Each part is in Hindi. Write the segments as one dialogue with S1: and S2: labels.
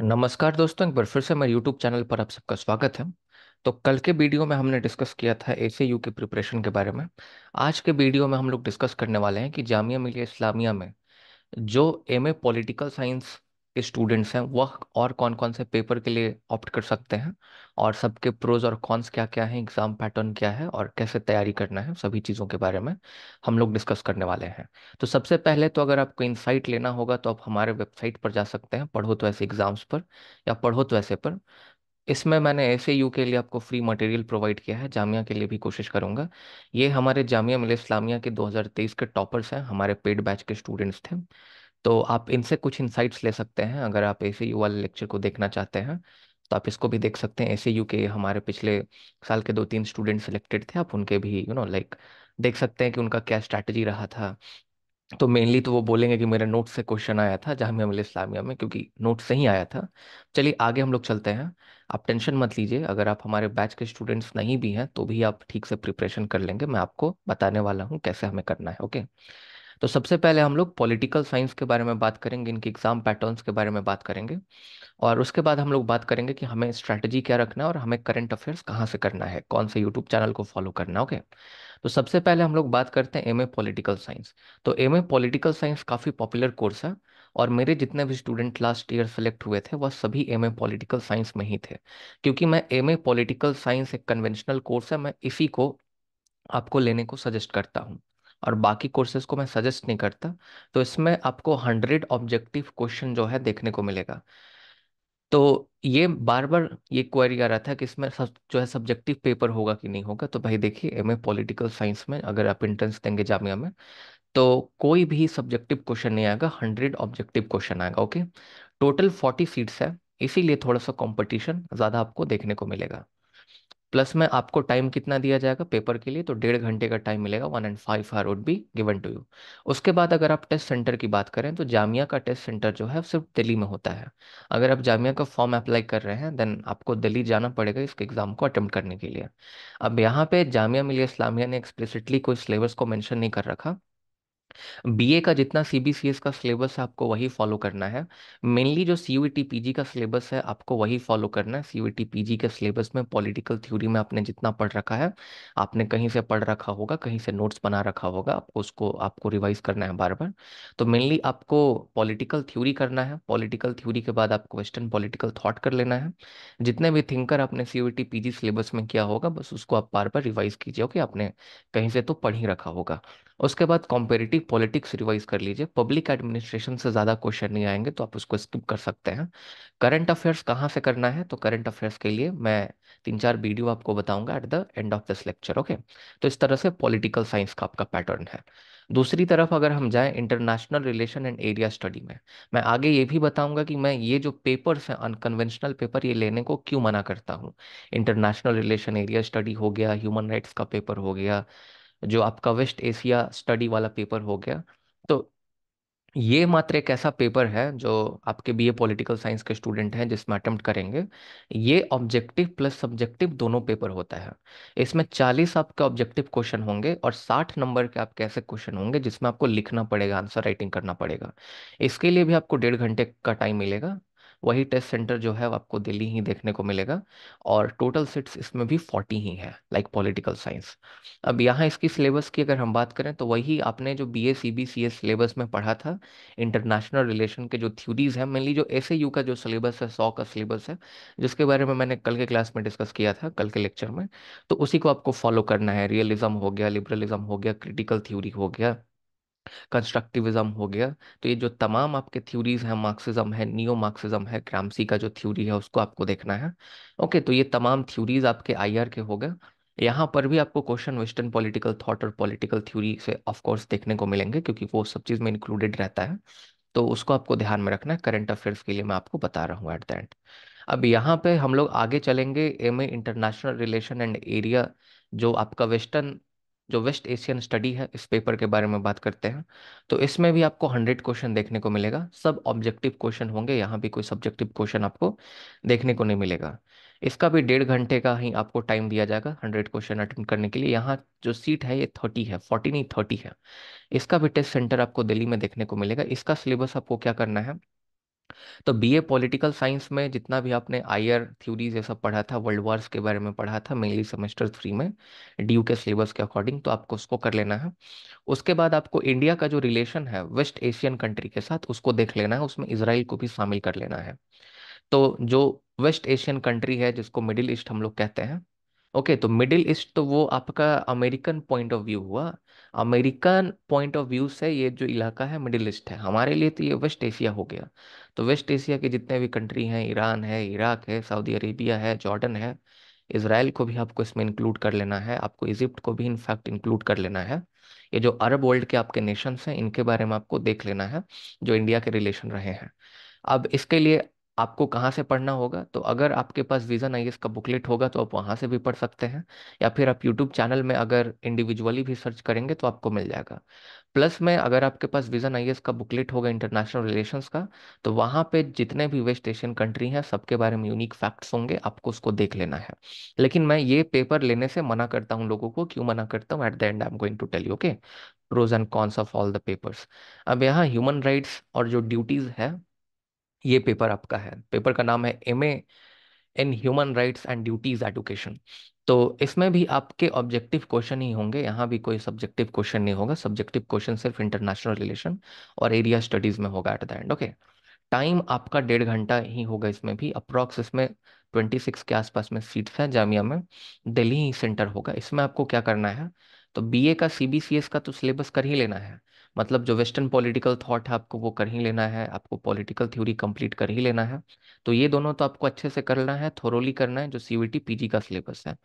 S1: नमस्कार दोस्तों एक बार फिर से मेरे YouTube चैनल पर आप सबका स्वागत है तो कल के वीडियो में हमने डिस्कस किया था ए के प्रिपरेशन के बारे में आज के वीडियो में हम लोग डिस्कस करने वाले हैं कि जामिया मिलिया इस्लामिया में जो M A political science students हैं वह और कौन कौन से पेपर के लिए ऑप्ट कर सकते हैं और सबके प्रोज और कॉन्स क्या क्या हैं एग्ज़ाम पैटर्न क्या है और कैसे तैयारी करना है सभी चीज़ों के बारे में हम लोग डिस्कस करने वाले हैं तो सबसे पहले तो अगर आपको इनसाइट लेना होगा तो आप हमारे वेबसाइट पर जा सकते हैं पढ़ो तो ऐसे एग्ज़ाम्स पर या पढ़ो तो ऐसे पर इसमें मैंने एस यू के लिए आपको फ्री मटेरियल प्रोवाइड किया है जामिया के लिए भी कोशिश करूंगा ये हमारे जामिया मिल इस्लामिया के 2023 के टॉपर्स हैं हमारे पेड बैच के स्टूडेंट्स थे तो आप इनसे कुछ इंसाइट्स ले सकते हैं अगर आप ए वाले लेक्चर को देखना चाहते हैं तो आप इसको भी देख सकते हैं ए के हमारे पिछले साल के दो तीन स्टूडेंट सिलेक्टेड थे आप उनके भी यू नो लाइक देख सकते हैं कि उनका क्या स्ट्रैटेजी रहा था तो मेनली तो वो बोलेंगे कि मेरे नोट से क्वेश्चन आया था जहाँ मैं इस्लामिया में क्योंकि नोट से ही आया था चलिए आगे हम लोग चलते हैं आप टेंशन मत लीजिए अगर आप हमारे बैच के स्टूडेंट्स नहीं भी हैं तो भी आप ठीक से प्रिपरेशन कर लेंगे मैं आपको बताने वाला हूँ कैसे हमें करना है ओके okay? तो सबसे पहले हम लोग पॉलिटिकल साइंस के बारे में बात करेंगे इनके एग्ज़ाम पैटर्न्स के बारे में बात करेंगे और उसके बाद हम लोग बात करेंगे कि हमें स्ट्रैटेजी क्या रखना है और हमें करंट अफेयर्स कहाँ से करना है कौन से यूट्यूब चैनल को फॉलो करना है ओके तो सबसे पहले हम लोग बात करते हैं एम ए पॉलिटिकल साइंस तो एम ए पॉलिटिकल साइंस काफ़ी पॉपुलर कोर्स है और मेरे जितने भी स्टूडेंट लास्ट ईयर सेलेक्ट हुए थे वह सभी एम ए पॉलिटिकल साइंस में ही थे क्योंकि मैं एम ए पॉलिटिकल साइंस एक कन्वेंशनल कोर्स है मैं इसी को आपको लेने को सजेस्ट करता हूँ और बाकी कोर्सेज को मैं सजेस्ट नहीं करता तो इसमें आपको हंड्रेड ऑब्जेक्टिव क्वेश्चन जो है देखने को मिलेगा तो ये बार बार ये क्वेरी आ रहा था कि इसमें सब जो है सब्जेक्टिव पेपर होगा कि नहीं होगा तो भाई देखिए एम ए पॉलिटिकल साइंस में अगर आप इंट्रेंस देंगे जामिया में तो कोई भी सब्जेक्टिव क्वेश्चन नहीं आएगा हंड्रेड ऑब्जेक्टिव क्वेश्चन आएगा ओके टोटल फोर्टी सीट्स है इसीलिए थोड़ा सा कंपटीशन ज़्यादा आपको देखने को मिलेगा प्लस में आपको टाइम कितना दिया जाएगा पेपर के लिए तो डेढ़ घंटे का टाइम मिलेगा one and five are would be given to you उसके बाद अगर आप टेस्ट सेंटर की बात करें तो जामिया का टेस्ट सेंटर जो है सिर्फ दिल्ली में होता है अगर आप जामिया का फॉर्म अप्लाई कर रहे हैं देन आपको दिल्ली जाना पड़ेगा इसके एग्ज़ाम को अटेम्प्ट करने के लिए अब यहाँ पे जामिया मिलिया इस्लामिया ने एक्सप्लिसिटली कोई सिलेबस को मैंशन नहीं कर रखा बीए का जितना सीबीसीएस का सिलेबस है आपको वही फॉलो करना है मेनली जो पी पीजी e का सिलेबस है आपको वही फॉलो करना है पी पीजी e के सिलेबस में पॉलिटिकल थ्योरी में आपने जितना पढ़ रखा है आपने कहीं से पढ़ रखा होगा कहीं से नोट्स बना रखा होगा आपको उसको आपको रिवाइज करना है बार बार तो मेनली आपको पॉलिटिकल थ्योरी करना है पॉलिटिकल थ्योरी के बाद आपको वेस्टर्न पॉलिटिकल थाट कर लेना है जितने भी थिंकर आपने पी पीजी सिलेबस में किया होगा बस उसको आप बार बार रिवाइज कीजिए ओके आपने कहीं से तो पढ़ ही रखा होगा उसके बाद कॉम्पेरेटिव पॉलिटिक्स रिवाइज कर लीजिए पब्लिक एडमिनिस्ट्रेशन से ज़्यादा क्वेश्चन नहीं आएंगे तो आप उसको स्किप कर सकते हैं करंट अफेयर्स कहाँ से करना है तो करंट अफेयर्स के लिए मैं तीन चार वीडियो आपको बताऊंगा at the end of this lecture okay तो इस तरह से पॉलिटिकल साइंस का आपका पैटर्न है दूसरी तरफ अगर हम जाएं international relation and area study में मैं आगे ये भी बताऊंगा कि मैं ये जो पेपर्स हैं अनकन्वेंशनल पेपर ये लेने को क्यों मना करता हूँ इंटरनेशनल रिलेशन एरिया स्टडी हो गया ह्यूमन राइट्स का पेपर हो गया जो आपका वेस्ट एशिया स्टडी वाला पेपर हो गया तो ये मात्र एक ऐसा पेपर है जो आपके बीए पॉलिटिकल साइंस के स्टूडेंट हैं जिसमें अटेम्प्ट करेंगे ये ऑब्जेक्टिव प्लस सब्जेक्टिव दोनों पेपर होता है इसमें चालीस आपके ऑब्जेक्टिव क्वेश्चन होंगे और साठ नंबर के आपके ऐसे क्वेश्चन होंगे जिसमें आपको लिखना पड़ेगा आंसर राइटिंग करना पड़ेगा इसके लिए भी आपको डेढ़ घंटे का टाइम मिलेगा वही टेस्ट सेंटर जो है वो आपको दिल्ली ही देखने को मिलेगा और टोटल सीट्स इसमें भी फोर्टी ही हैं लाइक पॉलिटिकल साइंस अब यहाँ इसकी सिलेबस की अगर हम बात करें तो वही आपने जो B A C B C S syllabus में पढ़ा था इंटरनेशनल रिलेशन के जो थ्यूरीज हैं मेनली जो एस ए यू का जो सिलेबस है सौ का सिलेबस है जिसके बारे में मैंने कल के क्लास में डिस्कस किया था कल के लेक्चर में तो उसी को आपको फॉलो करना है रियलिज्म हो गया लिबरलिज्म हो गया क्रिटिकल थ्यूरी हो गया कंस्ट्रक्टिविज्म हो गया तो ये जो तमाम आपके थ्योरीज हैं मार्क्सिज्म है नियो मार्क्सिज्म है क्रामसी का जो थ्योरी है उसको आपको देखना है ओके तो ये तमाम थ्योरीज आपके आईआर के हो गए यहाँ पर भी आपको क्वेश्चन वेस्टर्न पॉलिटिकल थॉट और पॉलिटिकल थ्योरी से ऑफ कोर्स देखने को मिलेंगे क्योंकि वो सब चीज़ में इंक्लूडेड रहता है तो उसको आपको ध्यान में रखना है करंट अफेयर्स के लिए मैं आपको बता रहा हूँ एट द एंड अब यहाँ पे हम लोग आगे चलेंगे M A international relation and area जो आपका वेस्टर्न जो वेस्ट एशियन स्टडी है इस पेपर के बारे में बात करते हैं तो इसमें भी आपको हंड्रेड क्वेश्चन देखने को मिलेगा सब ऑब्जेक्टिव क्वेश्चन होंगे यहाँ भी कोई सब्जेक्टिव क्वेश्चन आपको देखने को नहीं मिलेगा इसका भी डेढ़ घंटे का ही आपको टाइम दिया जाएगा हंड्रेड क्वेश्चन अटेंड करने के लिए यहाँ जो सीट है ये थर्टी है फोर्टी नहीं थर्टी है इसका भी टेस्ट सेंटर आपको दिल्ली में देखने को मिलेगा इसका सिलेबस आपको क्या करना है तो बीए पॉलिटिकल साइंस में जितना भी आपने आयर थ्योरीज ये सब पढ़ा था वर्ल्ड वार्स के बारे में पढ़ा था मेनली सेमेस्टर थ्री में यू के सिलेबस के अकॉर्डिंग तो आपको उसको कर लेना है उसके बाद आपको इंडिया का जो रिलेशन है वेस्ट एशियन कंट्री के साथ उसको देख लेना है उसमें इसराइल को भी शामिल कर लेना है तो जो वेस्ट एशियन कंट्री है जिसको मिडिल ईस्ट हम लोग कहते हैं ओके तो मिडिल ईस्ट तो वो आपका अमेरिकन पॉइंट ऑफ व्यू हुआ अमेरिकन पॉइंट ऑफ व्यू से ये जो इलाका है मिडिल ईस्ट है हमारे लिए तो ये वेस्ट एशिया हो गया तो वेस्ट एशिया के जितने भी कंट्री हैं ईरान है इराक है सऊदी अरेबिया है जॉर्डन है इसराइल को भी आपको इसमें इंक्लूड कर लेना है आपको इजिप्ट को भी इनफैक्ट इंक्लूड कर लेना है ये जो अरब वर्ल्ड के आपके नेशंस हैं इनके बारे में आपको देख लेना है जो इंडिया के रिलेशन रहे हैं अब इसके लिए आपको कहाँ से पढ़ना होगा तो अगर आपके पास विज़न आई का बुकलेट होगा तो आप वहाँ से भी पढ़ सकते हैं या फिर आप यूट्यूब चैनल में अगर इंडिविजुअली भी सर्च करेंगे तो आपको मिल जाएगा प्लस में अगर आपके पास विज़न आई का बुकलेट होगा इंटरनेशनल रिलेशंस का तो वहाँ पे जितने भी वेस्ट एशियन कंट्री हैं सबके बारे में यूनिक फैक्ट्स होंगे आपको उसको देख लेना है लेकिन मैं ये पेपर लेने से मना करता हूँ लोगों को क्यों मना करता हूँ at the end I am going to tell you okay pros and cons of all the papers अब यहाँ ह्यूमन राइट्स और जो ड्यूटीज़ है ये पेपर आपका है पेपर का नाम है M A in human rights and duties education तो इसमें भी आपके ऑब्जेक्टिव क्वेश्चन ही होंगे यहाँ भी कोई सब्जेक्टिव क्वेश्चन नहीं होगा सब्जेक्टिव क्वेश्चन सिर्फ इंटरनेशनल रिलेशन और एरिया स्टडीज में होगा at the end okay time आपका डेढ़ घंटा ही होगा इसमें भी अप्रॉक्स इसमें ट्वेंटी सिक्स के आसपास में सीट्स हैं जामिया में दिल्ली ही सेंटर होगा इसमें आपको क्या करना है तो बीए का सीबीसीएस का तो सिलेबस कर ही लेना है मतलब जो वेस्टर्न पॉलिटिकल थॉट है आपको वो कर ही लेना है आपको पॉलिटिकल थ्योरी कंप्लीट कर ही लेना है तो ये दोनों तो आपको अच्छे से करना है थोरोली करना है जो सीवीटी पीजी का सिलेबस है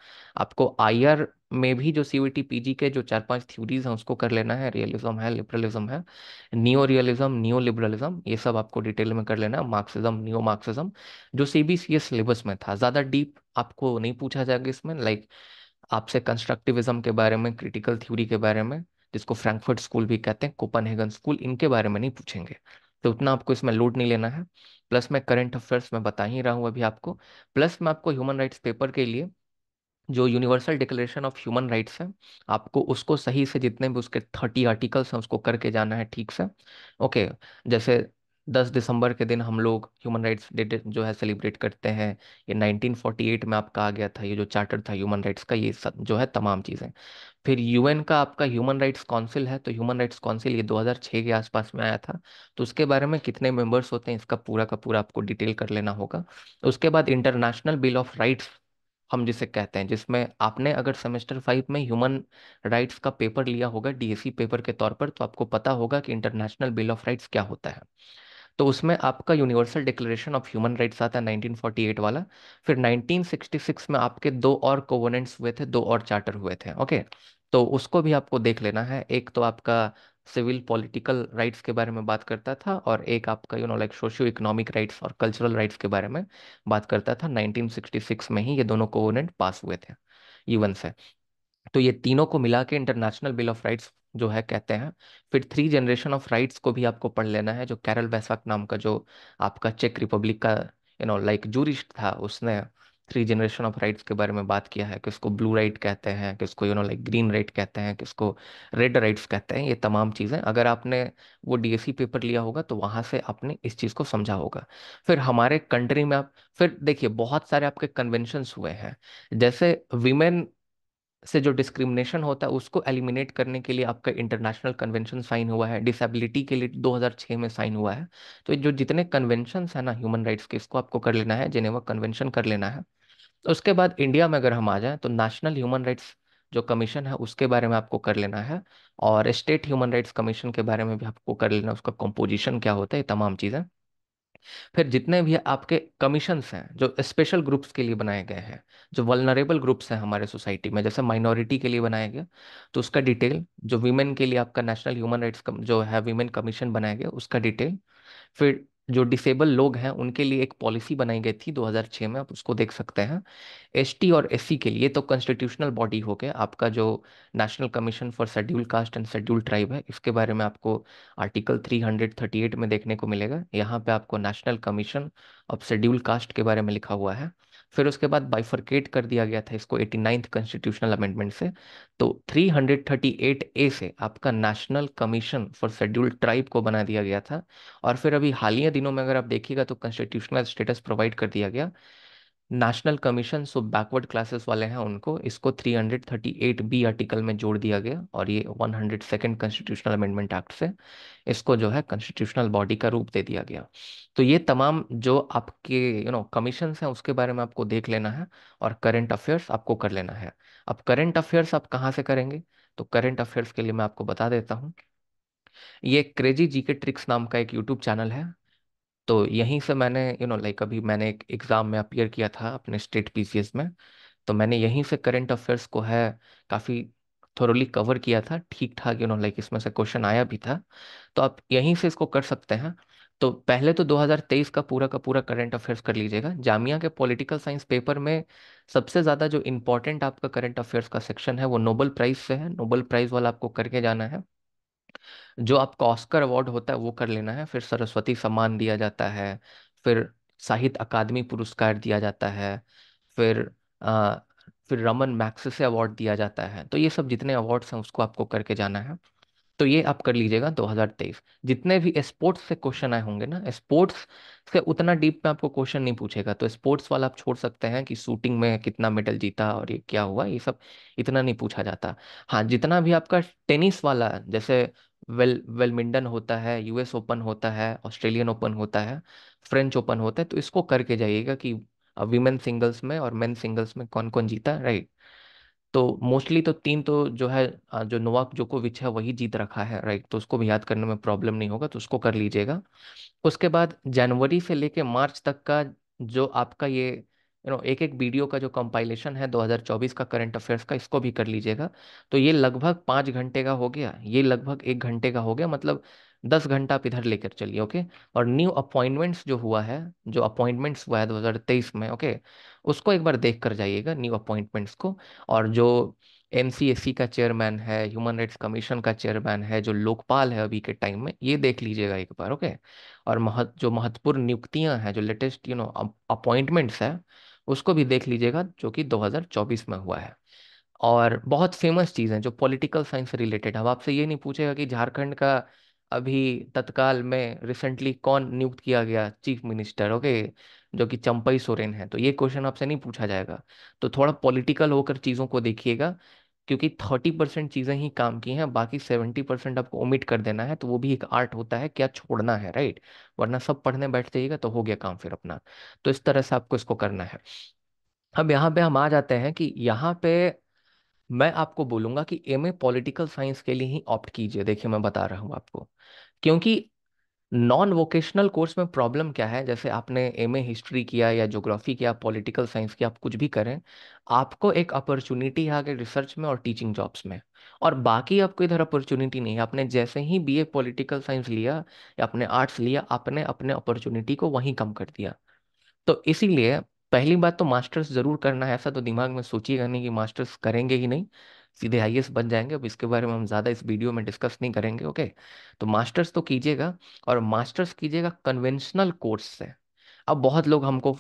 S1: आपको आईआर में भी जो सीवीटी पीजी के जो चार पांच थ्योरीज हैं उसको कर लेना है रियलिज्म है लिबरलिज्म है नियो रियलिज्म नियो लिबरलिज्म ये सब आपको डिटेल में कर लेना है मार्क्सिज्म नियो मार्क्सिज्म जो सीबीसी सिलेबस में था ज़्यादा डीप आपको नहीं पूछा जाएगा इसमें लाइक आपसे कंस्ट्रक्टिविज्म के बारे में क्रिटिकल थ्योरी के बारे में जिसको फ्रैंकफर्ट स्कूल भी कहते हैं कोपनहेगन स्कूल इनके बारे में नहीं पूछेंगे तो उतना आपको इसमें लोड नहीं लेना है प्लस मैं करंट अफेयर्स में बता ही रहा हूँ अभी आपको प्लस मैं आपको ह्यूमन राइट्स पेपर के लिए जो universal declaration of human rights है आपको उसको सही से जितने भी उसके थर्टी आर्टिकल्स हैं उसको करके जाना है ठीक से ओके जैसे 10 दिसंबर के दिन हम लोग ह्यूमन राइट्स डे जो है सेलिब्रेट करते हैं ये 1948 में आपका आ गया था ये जो चार्टर था ह्यूमन राइट्स का ये सब जो है तमाम चीज़ें फिर यूएन का आपका ह्यूमन राइट्स काउंसिल है तो ह्यूमन राइट्स काउंसिल ये 2006 के आसपास में आया था तो उसके बारे में कितने मेंबर्स होते हैं इसका पूरा का पूरा आपको डिटेल कर लेना होगा उसके बाद इंटरनेशनल बिल ऑफ राइट्स हम जिसे कहते हैं जिसमें आपने अगर सेमेस्टर फाइव में ह्यूमन राइट्स का पेपर लिया होगा डीएसी पेपर के तौर पर तो आपको पता होगा कि इंटरनेशनल बिल ऑफ राइट्स क्या होता है तो उसमें आपका universal declaration of human rights आता है 1948 वाला फिर 1966 में आपके दो और कोवोनेंट्स हुए थे दो और चार्टर हुए थे ओके तो उसको भी आपको देख लेना है एक तो आपका सिविल पॉलिटिकल राइट्स के बारे में बात करता था और एक आपका you know like socio economic rights और कल्चरल राइट्स के बारे में बात करता था 1966 में ही ये दोनों कोवोनेंट पास हुए थे यूएन से तो ये तीनों को मिला के इंटरनेशनल बिल ऑफ राइट्स जो है कहते हैं फिर थ्री जनरेशन ऑफ राइट्स को भी आपको पढ़ लेना है जो कैरल बैसाक नाम का जो आपका चेक रिपब्लिक का यू नो लाइक जूरिस्ट था उसने थ्री जनरेशन ऑफ राइट्स के बारे में बात किया है कि उसको ब्लू राइट कहते हैं कि उसको you know like green right कहते हैं कि उसको रेड राइट्स कहते हैं ये तमाम चीज़ें अगर आपने वो डीएससी e पेपर लिया होगा तो वहाँ से आपने इस चीज़ को समझा होगा फिर हमारे कंट्री में आप फिर देखिए बहुत सारे आपके कन्वेंशन हुए हैं जैसे वीमेन से जो डिस्क्रिमिनेशन होता है उसको एलिमिनेट करने के लिए आपका इंटरनेशनल कन्वेंशन साइन हुआ है डिसेबिलिटी के लिए 2006 में साइन हुआ है तो जो जितने कन्वेंशन है ना ह्यूमन राइट्स के इसको आपको कर लेना है वह कन्वेंशन कर लेना है उसके बाद इंडिया में अगर हम आ जाएं तो नेशनल ह्यूमन राइट्स जो कमीशन है उसके बारे में आपको कर लेना है और स्टेट ह्यूमन राइट्स कमीशन के बारे में भी आपको कर लेना है उसका कंपोजिशन क्या होता है ये तमाम चीज़ें फिर जितने भी आपके कमीशंस हैं जो स्पेशल ग्रुप्स के लिए बनाए गए हैं जो वलनरेबल ग्रुप्स हैं हमारे सोसाइटी में जैसे माइनॉरिटी के लिए बनाया गया तो उसका डिटेल जो वीमेन के लिए आपका नेशनल ह्यूमन राइट्स जो है वीमेन कमीशन बनाया गया उसका डिटेल फिर जो डिसेबल लोग हैं उनके लिए एक पॉलिसी बनाई गई थी 2006 में आप उसको देख सकते हैं एसटी और एससी के लिए तो कॉन्स्टिट्यूशनल बॉडी हो गया आपका जो national commission for schedule caste and schedule tribe है इसके बारे में आपको आर्टिकल 338 में देखने को मिलेगा यहाँ पे आपको national commission of schedule caste के बारे में लिखा हुआ है फिर उसके बाद बाइफर्केट कर दिया गया था इसको एटी नाइन्थ कॉन्स्टिट्यूशनल अमेंडमेंट से तो three hundred thirty eight A से आपका national commission for scheduled tribe को बना दिया गया था और फिर अभी हालिया दिनों में अगर आप देखिएगा तो कॉन्स्टिट्यूशनल स्टेटस प्रोवाइड कर दिया गया national commission so backward classes वाले हैं उनको इसको 338 बी आर्टिकल में जोड़ दिया गया और ये hundred second constitutional amendment act से इसको जो है कॉन्स्टिट्यूशनल बॉडी का रूप दे दिया गया तो ये तमाम जो आपके यू नो कमीशन हैं उसके बारे में आपको देख लेना है और करेंट अफेयर्स आपको कर लेना है अब करेंट अफेयर्स आप कहाँ से करेंगे तो करेंट अफेयर्स के लिए मैं आपको बता देता हूँ ये क्रेजी जीके ट्रिक्स नाम का एक यूट्यूब चैनल है तो यहीं से मैंने यू नो लाइक अभी मैंने एक एग्ज़ाम में अपियर किया था अपने स्टेट पीसीएस में तो मैंने यहीं से करंट अफेयर्स को है काफ़ी थोरोली कवर किया था ठीक ठाक यू नो लाइक इसमें से क्वेश्चन आया भी था तो आप यहीं से इसको कर सकते हैं तो पहले तो 2023 का पूरा का पूरा करंट अफेयर्स कर लीजिएगा जामिया के पॉलिटिकल साइंस पेपर में सबसे ज़्यादा जो इंपॉर्टेंट आपका करंट अफेयर्स का सेक्शन है वो नोबल प्राइज़ से है नोबल प्राइज़ वाला आपको करके जाना है जो आपका ऑस्कर अवार्ड होता है वो कर लेना है फिर सरस्वती सम्मान दिया जाता है फिर साहित्य अकादमी पुरस्कार दिया जाता है फिर आ, फिर रमन मैक्सेसे अवार्ड दिया जाता है तो ये सब जितने अवार्ड्स हैं उसको आपको करके जाना है तो ये आप कर लीजिएगा 2023 जितने भी स्पोर्ट्स से क्वेश्चन आए होंगे ना स्पोर्ट्स से उतना डीप में आपको क्वेश्चन नहीं पूछेगा तो स्पोर्ट्स वाला आप छोड़ सकते हैं कि शूटिंग में कितना मेडल जीता और ये क्या हुआ ये सब इतना नहीं पूछा जाता हाँ जितना भी आपका टेनिस वाला जैसे वेल वेलमिंटन होता है यूएस ओपन होता है ऑस्ट्रेलियन ओपन होता है फ्रेंच ओपन होता है तो इसको करके जाइएगा कि वीमेन सिंगल्स में और मेन सिंगल्स में कौन कौन जीता राइट तो मोस्टली तो तीन तो जो है नोवाक जो नोवाक जोकोविच है वही जीत रखा है राइट तो उसको भी याद करने में प्रॉब्लम नहीं होगा तो उसको कर लीजिएगा उसके बाद जनवरी से लेके मार्च तक का जो आपका ये यू नो एक एक वीडियो का जो कंपाइलेशन है 2024 का करंट अफेयर्स का इसको भी कर लीजिएगा तो ये लगभग पाँच घंटे का हो गया ये लगभग एक घंटे का हो गया मतलब दस घंटा आप इधर लेकर चलिए ओके और न्यू अपॉइंटमेंट्स जो हुआ है जो अपॉइंटमेंट्स हुआ है तेईस में ओके उसको एक बार देख कर जाइएगा न्यू अपॉइंटमेंट्स को और जो एम का चेयरमैन है ह्यूमन राइट्स कमीशन का चेयरमैन है जो लोकपाल है अभी के टाइम में ये देख लीजिएगा एक बार ओके और महत जो महत्वपूर्ण नियुक्तियां हैं जो लेटेस्ट यू नो अपॉइंटमेंट्स है उसको भी देख लीजिएगा जो कि 2024 में हुआ है और बहुत फेमस चीज़ है जो पॉलिटिकल साइंस रिलेटेड हम आपसे ये नहीं पूछेगा कि झारखंड का अभी तत्काल में रिसेंटली कौन नियुक्त किया गया चीफ मिनिस्टर ओके जो कि चंपई सोरेन है तो ये क्वेश्चन आपसे नहीं पूछा जाएगा तो थोड़ा पॉलिटिकल होकर चीज़ों को देखिएगा क्योंकि थर्टी परसेंट चीज़ें ही काम की हैं बाकी सेवेंटी परसेंट आपको ओमिट कर देना है तो वो भी एक आर्ट होता है क्या छोड़ना है राइट वरना सब पढ़ने बैठ जाइएगा तो हो गया काम फिर अपना तो इस तरह से आपको इसको करना है अब यहाँ पे हम आ जाते हैं कि यहाँ पे मैं आपको बोलूंगा कि एम ए पॉलिटिकल साइंस के लिए ही ऑप्ट कीजिए देखिए मैं बता रहा हूँ आपको क्योंकि नॉन वोकेशनल कोर्स में प्रॉब्लम क्या है जैसे आपने एम ए हिस्ट्री किया या जोग्राफी किया पॉलिटिकल साइंस किया आप कुछ भी करें आपको एक अपॉर्चुनिटी है आगे रिसर्च में और टीचिंग जॉब्स में और बाकी आपको इधर अपॉर्चुनिटी नहीं है आपने जैसे ही बीए पॉलिटिकल साइंस लिया या अपने आर्ट्स लिया आपने अपने अपॉर्चुनिटी को वहीं कम कर दिया तो इसीलिए पहली बात तो मास्टर्स जरूर करना है ऐसा तो दिमाग में सोचिएगा नहीं कि मास्टर्स करेंगे ही नहीं सीधे आई बन जाएंगे अब इसके बारे में हम ज़्यादा इस वीडियो में डिस्कस नहीं करेंगे ओके तो मास्टर्स तो कीजिएगा और मास्टर्स कीजिएगा कन्वेंशनल कोर्स से अब बहुत लोग हमको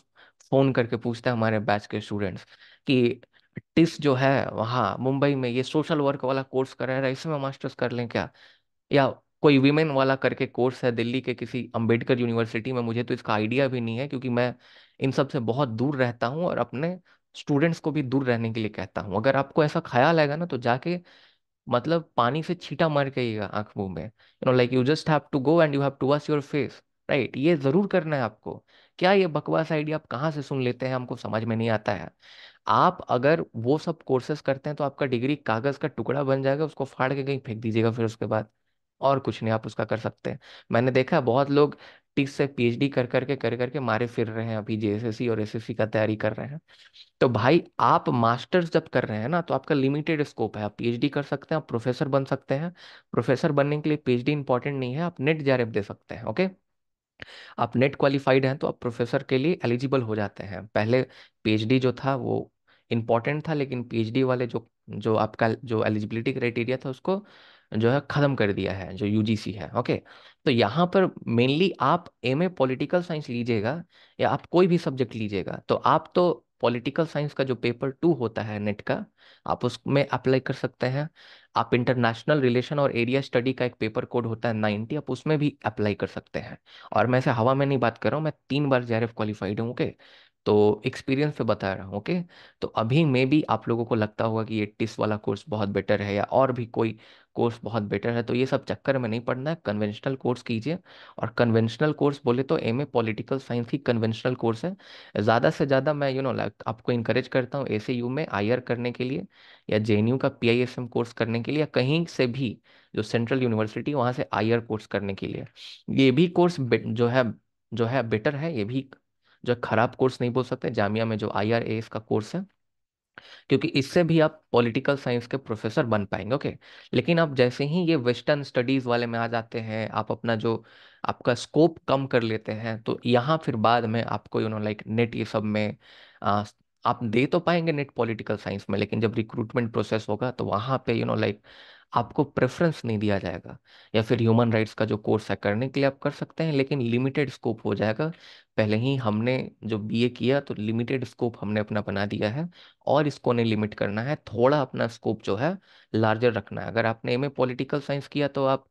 S1: फ़ोन करके पूछते हैं हमारे बैच के स्टूडेंट्स कि टिस जो है वहाँ मुंबई में ये सोशल वर्क वाला कोर्स कर रहा है इसमें मास्टर्स कर लें क्या या कोई विमेन वाला करके कोर्स है दिल्ली के किसी अंबेडकर यूनिवर्सिटी में मुझे तो इसका आइडिया भी नहीं है क्योंकि मैं इन सब से बहुत दूर रहता हूँ और अपने स्टूडेंट्स को भी दूर रहने के लिए कहता हूँ अगर आपको ऐसा ख्याल आएगा ना तो जाके मतलब पानी से छीटा मार के आइएगा आंख मुंह में you know like you just have to go and you have to wash your face right ये ज़रूर करना है आपको क्या ये बकवास आइडिया आप कहाँ से सुन लेते हैं हमको समझ में नहीं आता है आप अगर वो सब कोर्सेस करते हैं तो आपका डिग्री कागज़ का टुकड़ा बन जाएगा उसको फाड़ के कहीं फेंक दीजिएगा फिर उसके बाद और कुछ नहीं आप उसका कर सकते हैं मैंने देखा बहुत लोग टिक से पीएचडी कर करके कर करके मारे फिर रहे हैं अभी जेएसएससी और एसएससी का तैयारी कर रहे हैं तो भाई आप मास्टर्स जब कर रहे हैं ना तो आपका लिमिटेड स्कोप है आप पीएचडी कर सकते हैं आप प्रोफेसर बन सकते हैं प्रोफेसर बनने के लिए पीएचडी इंपॉर्टेंट नहीं है आप नेट जेआरएफ दे सकते हैं ओके आप नेट क्वालिफाइड हैं तो आप प्रोफेसर के लिए एलिजिबल हो जाते हैं पहले पीएचडी जो था वो इंपॉर्टेंट था लेकिन पीएचडी वाले जो जो आपका जो एलिजिबिलिटी क्राइटेरिया था उसको जो है ख़त्म कर दिया है जो यूजीसी है ओके तो यहाँ पर मेनली आप एम ए पोलिटिकल साइंस लीजिएगा या आप कोई भी सब्जेक्ट लीजिएगा तो आप तो पॉलिटिकल साइंस का जो पेपर टू होता है नेट का आप उसमें अप्लाई कर सकते हैं आप इंटरनेशनल रिलेशन और एरिया स्टडी का एक पेपर कोड होता है नाइन्टी आप उसमें भी अप्लाई कर सकते हैं और मैं ऐसे हवा में नहीं बात कर रहा हूँ मैं तीन बार जे क्वालिफाइड हूँ ओके तो एक्सपीरियंस पे बता रहा हूँ ओके तो अभी मे भी आप लोगों को लगता होगा कि ये टिस वाला कोर्स बहुत बेटर है या और भी कोई कोर्स बहुत बेटर है तो ये सब चक्कर में नहीं पड़ना है कन्वेंशनल कोर्स कीजिए और कन्वेंशनल कोर्स बोले तो एम ए पॉलिटिकल साइंस की कन्वेंशनल कोर्स है ज़्यादा से ज़्यादा मैं यू नो लाइक आपको इंकरेज करता हूँ सी यू में आई आर करने के लिए या जे एन यू का P I S M course करने के लिए या कहीं से भी जो सेंट्रल यूनिवर्सिटी वहाँ से आई आर कोर्स करने के लिए ये भी कोर्स जो है जो है बेटर है ये भी जो ख़राब कोर्स नहीं बोल सकते जामिया में जो आई आर ए एस का कोर्स है क्योंकि इससे भी आप पॉलिटिकल साइंस के प्रोफेसर बन पाएंगे ओके लेकिन आप जैसे ही ये वेस्टर्न स्टडीज़ वाले में आ जाते हैं आप अपना जो आपका स्कोप कम कर लेते हैं तो यहाँ फिर बाद में आपको यू नो लाइक नेट ये सब में आ, आप दे तो पाएंगे नेट पॉलिटिकल साइंस में लेकिन जब रिक्रूटमेंट प्रोसेस होगा तो वहाँ पे यू नो लाइक आपको प्रेफरेंस नहीं दिया जाएगा या फिर ह्यूमन राइट्स का जो कोर्स है करने के लिए आप कर सकते हैं लेकिन लिमिटेड स्कोप हो जाएगा पहले ही हमने जो बीए किया तो लिमिटेड स्कोप हमने अपना बना दिया है और इसको नहीं लिमिट करना है थोड़ा अपना स्कोप जो है लार्जर रखना है अगर आपने एम ए पॉलिटिकल साइंस किया तो आप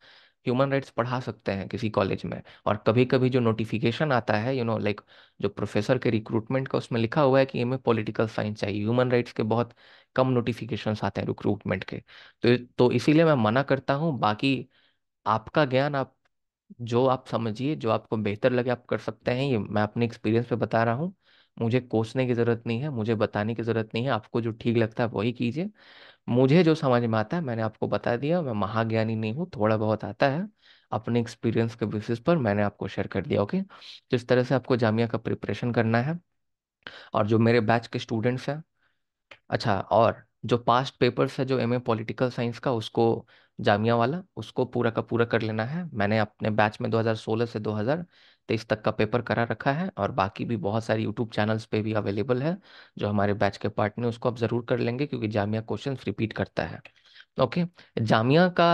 S1: ह्यूमन राइट्स पढ़ा सकते हैं किसी कॉलेज में और कभी कभी जो नोटिफिकेशन आता है यू नो लाइक जो प्रोफेसर के रिक्रूटमेंट का उसमें लिखा हुआ है कि एम ए पोलिटिकल साइंस चाहिए ह्यूमन राइट्स के बहुत कम नोटिफिकेशन आते हैं रिक्रूटमेंट के तो तो इसीलिए मैं मना करता हूँ बाकी आपका ज्ञान आप जो आप समझिए जो आपको बेहतर लगे आप कर सकते हैं ये मैं अपने एक्सपीरियंस पे बता रहा हूँ मुझे कोसने की ज़रूरत नहीं है मुझे बताने की ज़रूरत नहीं है आपको जो ठीक लगता है वही कीजिए मुझे जो समझ में आता है मैंने आपको बता दिया मैं महाज्ञानी नहीं हूँ थोड़ा बहुत आता है अपने एक्सपीरियंस के बेसिस पर मैंने आपको शेयर कर दिया ओके जिस तरह से आपको जामिया का प्रिपरेशन करना है और जो मेरे बैच के स्टूडेंट्स हैं अच्छा और जो पास्ट पेपर्स है जो एम ए पोलिटिकल साइंस का उसको जामिया वाला उसको पूरा का पूरा कर लेना है मैंने अपने बैच में 2016 से 2023 तक का पेपर करा रखा है और बाकी भी बहुत सारी यूट्यूब चैनल्स पे भी अवेलेबल है जो हमारे बैच के पार्ट ने उसको आप ज़रूर कर लेंगे क्योंकि जामिया क्वेश्चन रिपीट करता है ओके जामिया का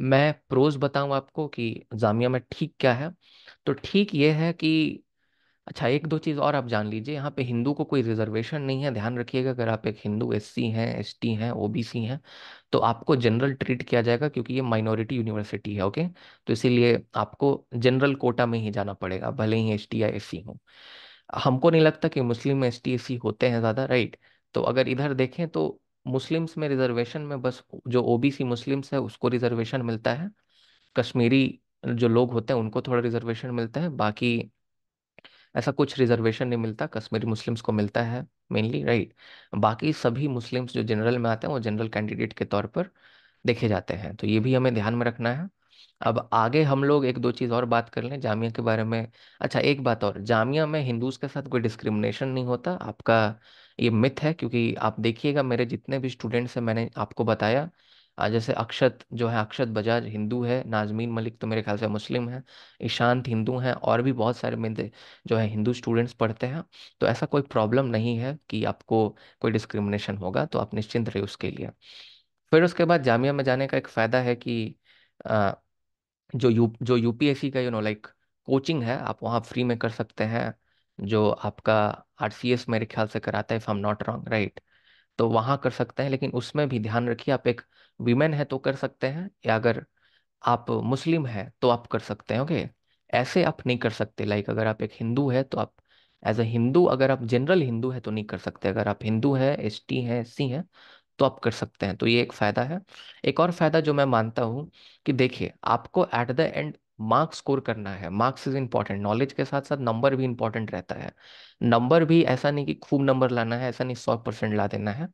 S1: मैं प्रोज बताऊँ आपको कि जामिया में ठीक क्या है तो ठीक ये है कि अच्छा एक दो चीज़ और आप जान लीजिए यहाँ पे हिंदू को कोई रिजर्वेशन नहीं है ध्यान रखिएगा अगर आप एक हिंदू सी हैं टी हैं सी हैं तो आपको जनरल ट्रीट किया जाएगा क्योंकि ये माइनॉरिटी यूनिवर्सिटी है ओके तो इसीलिए आपको जनरल कोटा में ही जाना पड़ेगा भले ही एस या एस हो हमको नहीं लगता कि मुस्लिम एस टी होते हैं ज़्यादा राइट तो अगर इधर देखें तो मुस्लिम्स में रिजर्वेशन में बस जो सी मुस्लिम्स है उसको रिजर्वेशन मिलता है कश्मीरी जो लोग होते हैं उनको थोड़ा रिजर्वेशन मिलता है बाकी ऐसा कुछ रिजर्वेशन नहीं मिलता कश्मीरी मुस्लिम्स को मिलता है मेनली राइट बाकी सभी मुस्लिम्स जो जनरल में आते हैं वो जनरल कैंडिडेट के तौर पर देखे जाते हैं तो ये भी हमें ध्यान में रखना है अब आगे हम लोग एक दो चीज़ और बात कर लें जामिया के बारे में अच्छा एक बात और जामिया में हिंदूज़ के साथ कोई डिस्क्रिमिनेशन नहीं होता आपका ये मिथ है क्योंकि आप देखिएगा मेरे जितने भी स्टूडेंट्स हैं मैंने आपको बताया जैसे अक्षत जो है अक्षत बजाज हिंदू है नाजमीन मलिक तो मेरे ख्याल से मुस्लिम है ईशांत हिंदू हैं और भी बहुत सारे मेरे जो है हिंदू स्टूडेंट्स पढ़ते हैं तो ऐसा कोई प्रॉब्लम नहीं है कि आपको कोई डिस्क्रिमिनेशन होगा तो आप निश्चिंत रहे उसके लिए फिर उसके बाद जामिया में जाने का एक फ़ायदा है कि जो यू जो यू का यू नो लाइक कोचिंग है आप वहाँ फ्री में कर सकते हैं जो आपका आर मेरे ख्याल से कराता है if I am not wrong right तो वहाँ कर सकते हैं लेकिन उसमें भी ध्यान रखिए आप एक वीमेन है तो कर सकते हैं या अगर आप मुस्लिम हैं तो आप कर सकते हैं ओके ऐसे आप नहीं कर सकते लाइक अगर आप एक हिंदू है तो आप एज ए हिंदू अगर आप जनरल हिंदू है तो नहीं कर सकते अगर आप हिंदू है एस टी है एस सी है तो आप कर सकते हैं तो ये एक फ़ायदा है एक और फ़ायदा जो मैं मानता हूँ कि देखिए आपको at the end marks score करना है मार्क्स इज इंपॉर्टेंट नॉलेज के साथ साथ नंबर भी इंपॉर्टेंट रहता है नंबर भी ऐसा नहीं कि खूब नंबर लाना है ऐसा नहीं सौ परसेंट ला देना है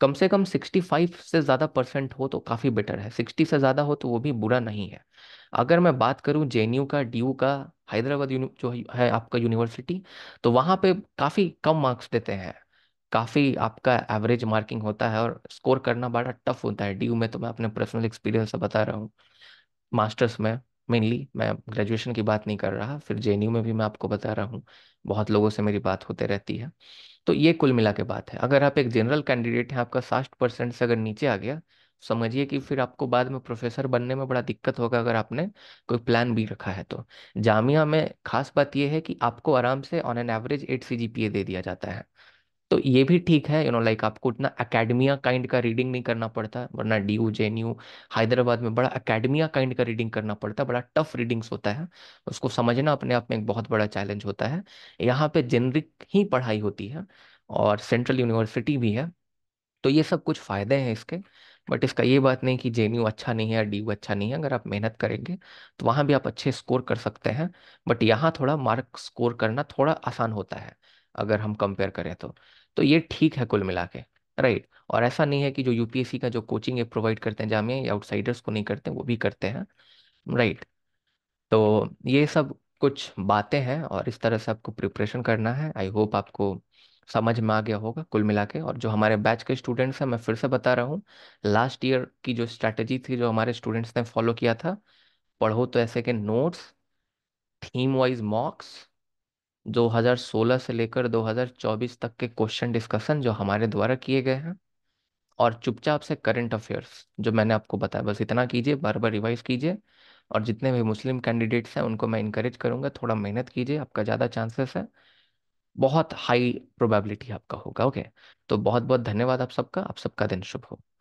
S1: कम से कम 65 से ज़्यादा परसेंट हो तो काफ़ी बेटर है 60 से ज़्यादा हो तो वो भी बुरा नहीं है अगर मैं बात करूँ जे का डी का हैदराबाद जो है आपका यूनिवर्सिटी तो वहाँ पे काफ़ी कम मार्क्स देते हैं काफ़ी आपका एवरेज मार्किंग होता है और स्कोर करना बड़ा टफ होता है डी में तो मैं अपने पर्सनल एक्सपीरियंस से बता रहा हूँ मास्टर्स में मेनली मैं ग्रेजुएशन की बात नहीं कर रहा फिर जे में भी मैं आपको बता रहा हूँ बहुत लोगों से मेरी बात होते रहती है तो ये कुल मिला के बात है अगर आप एक जनरल कैंडिडेट हैं आपका साठ परसेंट से अगर नीचे आ गया समझिए कि फिर आपको बाद में प्रोफेसर बनने में बड़ा दिक्कत होगा अगर आपने कोई प्लान भी रखा है तो जामिया में खास बात यह है कि आपको आराम से on an average eight C G P A दे दिया जाता है तो ये भी ठीक है यू नो लाइक आपको इतना अकेडमिया काइंड का रीडिंग नहीं करना पड़ता वरना D U J N U Hyderabad में बड़ा अकेडमिया काइंड का रीडिंग करना पड़ता है बड़ा टफ रीडिंग्स होता है उसको समझना अपने आप में एक बहुत बड़ा चैलेंज होता है यहाँ पे जेनरिक ही पढ़ाई होती है और सेंट्रल यूनिवर्सिटी भी है तो ये सब कुछ फ़ायदे हैं इसके बट इसका ये बात नहीं कि जे अच्छा नहीं है या डी अच्छा नहीं है अगर आप मेहनत करेंगे तो वहाँ भी आप अच्छे स्कोर कर सकते हैं बट यहाँ थोड़ा मार्क स्कोर करना थोड़ा आसान होता है अगर हम कंपेयर करें तो तो ये ठीक है कुल मिला के राइट और ऐसा नहीं है कि जो यूपीएससी का जो कोचिंग ये प्रोवाइड करते हैं जामिया या आउटसाइडर्स को नहीं करते वो भी करते हैं राइट तो ये सब कुछ बातें हैं और इस तरह से आपको प्रिपरेशन करना है आई होप आपको समझ में आ गया होगा कुल मिला के और जो हमारे बैच के स्टूडेंट्स हैं मैं फिर से बता रहा हूँ लास्ट ईयर की जो स्ट्रैटेजी थी जो हमारे स्टूडेंट्स ने फॉलो किया था पढ़ो तो ऐसे के नोट्स थीम वाइज मॉक्स 2016 से लेकर 2024 तक के क्वेश्चन डिस्कशन जो हमारे द्वारा किए गए हैं और चुपचाप से करंट अफेयर्स जो मैंने आपको बताया बस इतना कीजिए बार बार रिवाइज कीजिए और जितने भी मुस्लिम कैंडिडेट्स हैं उनको मैं इंकरेज करूंगा थोड़ा मेहनत कीजिए आपका ज़्यादा चांसेस है बहुत हाई प्रोबेबिलिटी आपका होगा ओके तो बहुत बहुत धन्यवाद आप सबका आप सबका दिन शुभ हो